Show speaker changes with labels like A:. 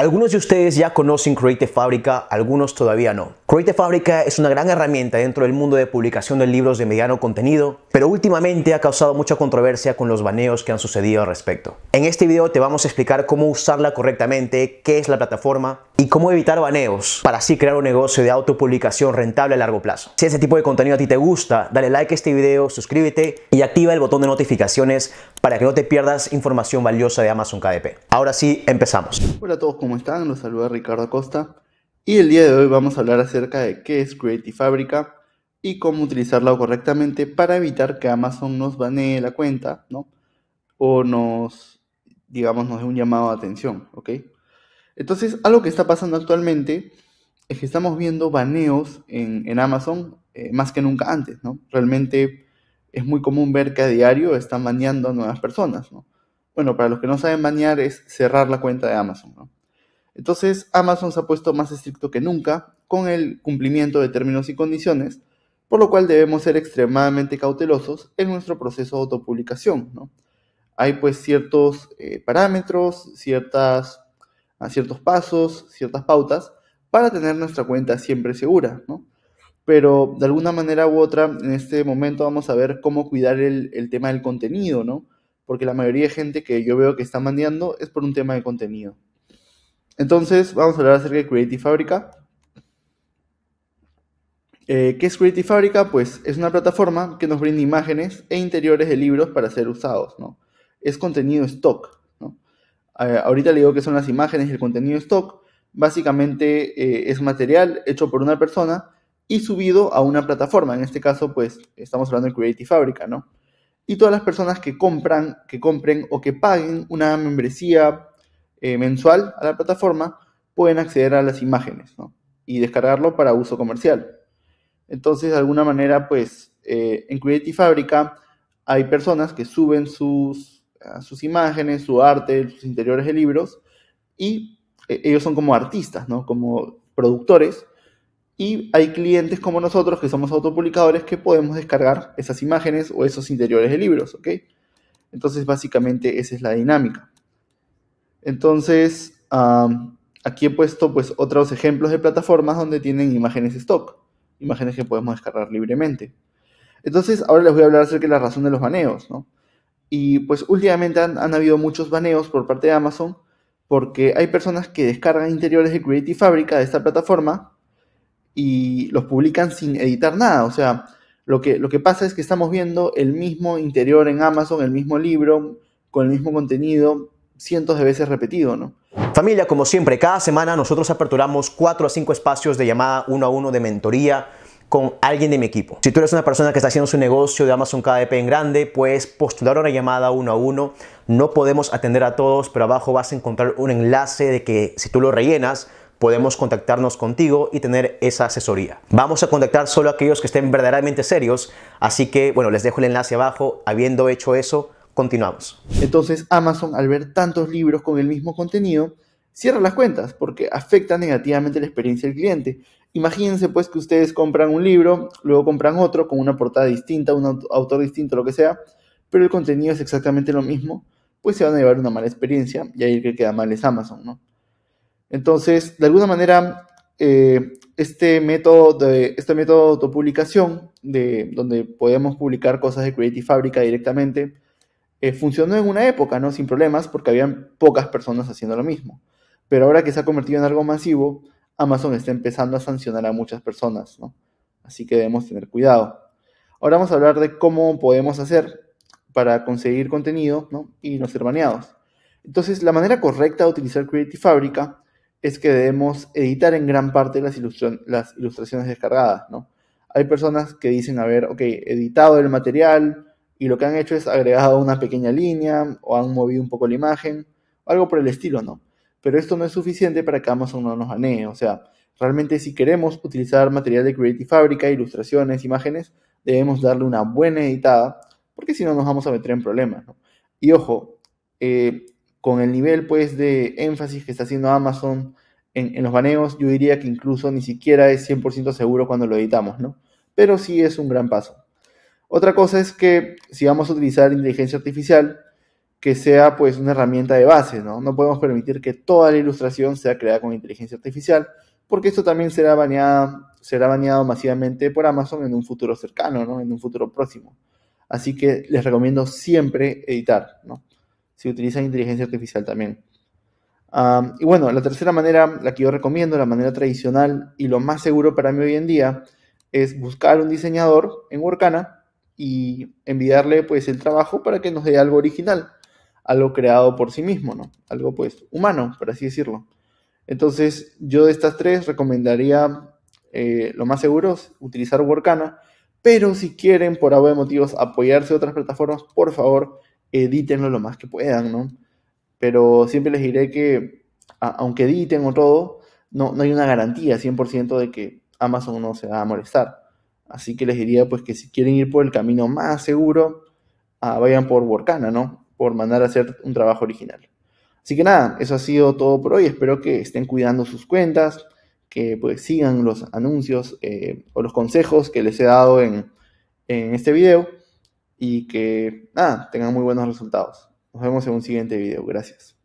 A: Algunos de ustedes ya conocen Create Fabrica, algunos todavía no. Create Fabrica es una gran herramienta dentro del mundo de publicación de libros de mediano contenido, pero últimamente ha causado mucha controversia con los baneos que han sucedido al respecto. En este video te vamos a explicar cómo usarla correctamente, qué es la plataforma y cómo evitar baneos para así crear un negocio de autopublicación rentable a largo plazo. Si ese tipo de contenido a ti te gusta, dale like a este video, suscríbete y activa el botón de notificaciones para que no te pierdas información valiosa de Amazon KDP. Ahora sí, empezamos.
B: Hola a todos, ¿Cómo están? Los saluda Ricardo Acosta y el día de hoy vamos a hablar acerca de qué es Creative Fabrica y cómo utilizarla correctamente para evitar que Amazon nos banee la cuenta, ¿no? O nos, digamos, nos dé un llamado de atención, ¿ok? Entonces, algo que está pasando actualmente es que estamos viendo baneos en, Amazon eh, más que nunca antes, ¿no? Realmente es muy común ver que a diario están baneando a nuevas personas, Bueno, para los que no saben banear es cerrar la cuenta de Amazon, entonces Amazon se ha puesto más estricto que nunca con el cumplimiento de términos y condiciones, por lo cual debemos ser extremadamente cautelosos en nuestro proceso de autopublicación. Hay pues ciertos eh, parámetros, ciertas, ah, ciertos pasos, ciertas pautas para tener nuestra cuenta siempre segura. Pero de alguna manera u otra, en este momento vamos a ver cómo cuidar el, tema del contenido, porque la mayoría de gente que yo veo que está mandeando es por un tema de contenido. Entonces, vamos a hablar acerca de Creative Fabrica. Eh, ¿Qué es Creative Fabrica? Pues es una plataforma que nos brinda imágenes e interiores de libros para ser usados, ¿no? Es contenido stock, eh, ahorita le digo que son las imágenes y el contenido stock. Básicamente eh, es material hecho por una persona y subido a una plataforma. En este caso, pues estamos hablando de Creative Fabrica, ¿no? Y todas las personas que compran, que compren o que paguen una membresía eh, mensual a la plataforma, pueden acceder a las imágenes y descargarlo para uso comercial. Entonces, de alguna manera, pues eh, en Creative Fabrica hay personas que suben sus, ah, sus imágenes, su arte, sus interiores de libros y eh, ellos son como artistas, ¿no? como productores. Y hay clientes como nosotros, que somos autopublicadores, que podemos descargar esas imágenes o esos interiores de libros, ¿ok? Entonces, básicamente, esa es la dinámica. Entonces, aquí he puesto pues otros ejemplos de plataformas donde tienen imágenes stock, imágenes que podemos descargar libremente. Entonces, ahora les voy a hablar acerca de la razón de los baneos, Y pues últimamente han, habido muchos baneos por parte de Amazon porque hay personas que descargan interiores de Creative Fabrica de esta plataforma y los publican sin editar nada. O sea, lo que, lo que pasa es que estamos viendo el mismo interior en Amazon, el mismo
A: libro, con el mismo contenido, cientos de veces repetido, ¿no? Familia, como siempre, cada semana nosotros aperturamos 4 a 5 espacios de llamada uno a uno de mentoría con alguien de mi equipo. Si tú eres una persona que está haciendo su negocio de Amazon KDP e en grande, pues postular una llamada uno a uno. No podemos atender a todos, pero abajo vas a encontrar un enlace de que si tú lo rellenas, podemos contactarnos contigo y tener esa asesoría. Vamos a contactar solo a aquellos que estén verdaderamente serios, así que bueno, les dejo el enlace abajo. Habiendo hecho eso, Continuamos.
B: Entonces Amazon, al ver tantos libros con el mismo contenido, cierra las cuentas porque afecta negativamente la experiencia del cliente. Imagínense pues que ustedes compran un libro, luego compran otro con una portada distinta, un autor distinto, lo que sea, pero el contenido es exactamente lo mismo, pues se van a llevar una mala experiencia y ahí el que queda mal es Amazon, ¿no? Entonces, de alguna manera, eh, este método de este método de autopublicación, de, donde podemos publicar cosas de Creative Fabrica directamente, eh, funcionó en una época, ¿no? Sin problemas, porque habían pocas personas haciendo lo mismo. Pero ahora que se ha convertido en algo masivo, Amazon está empezando a sancionar a muchas personas, Así que debemos tener cuidado. Ahora vamos a hablar de cómo podemos hacer para conseguir contenido y no ser baneados. Entonces, la manera correcta de utilizar Creative Fabrica es que debemos editar en gran parte las, ilustraciones descargadas, Hay personas que dicen, haber ver, ok, editado el material, y lo que han hecho es agregado una pequeña línea o han movido un poco la imagen, algo por el estilo, ¿no? Pero esto no es suficiente para que Amazon no nos banee. o sea, realmente si queremos utilizar material de Creative Fabrica, ilustraciones, imágenes, debemos darle una buena editada, porque si no nos vamos a meter en problemas, ¿no? Y ojo, eh, con el nivel pues de énfasis que está haciendo Amazon en, en los baneos, yo diría que incluso ni siquiera es 100% seguro cuando lo editamos, ¿no? Pero sí es un gran paso. Otra cosa es que si vamos a utilizar inteligencia artificial, que sea pues una herramienta de base, ¿no? No podemos permitir que toda la ilustración sea creada con inteligencia artificial, porque esto también será baneado, será masivamente por Amazon en un futuro cercano, ¿no? En un futuro próximo. Así que les recomiendo siempre editar, ¿no? Si utilizan inteligencia artificial también. y bueno, la tercera manera, la que yo recomiendo, la manera tradicional y lo más seguro para mí hoy en día, es buscar un diseñador en Workana y enviarle pues el trabajo para que nos dé algo original, algo creado por sí mismo, ¿no? Algo pues humano, por así decirlo. Entonces yo de estas tres recomendaría eh, lo más seguro es utilizar Workana, pero si quieren por algo de motivos apoyarse otras plataformas, por favor edítenlo lo más que puedan, Pero siempre les diré que aunque editen o todo, no, no hay una garantía 100% de que Amazon no se va a molestar. Así que les diría pues que si quieren ir por el camino más seguro, ah, vayan por Workana, ¿no? Por mandar a hacer un trabajo original. Así que nada, eso ha sido todo por hoy. Espero que estén cuidando sus cuentas, que pues sigan los anuncios eh, o los consejos que les he dado en, en este video y que nada, tengan muy buenos resultados. Nos vemos en un siguiente video. Gracias.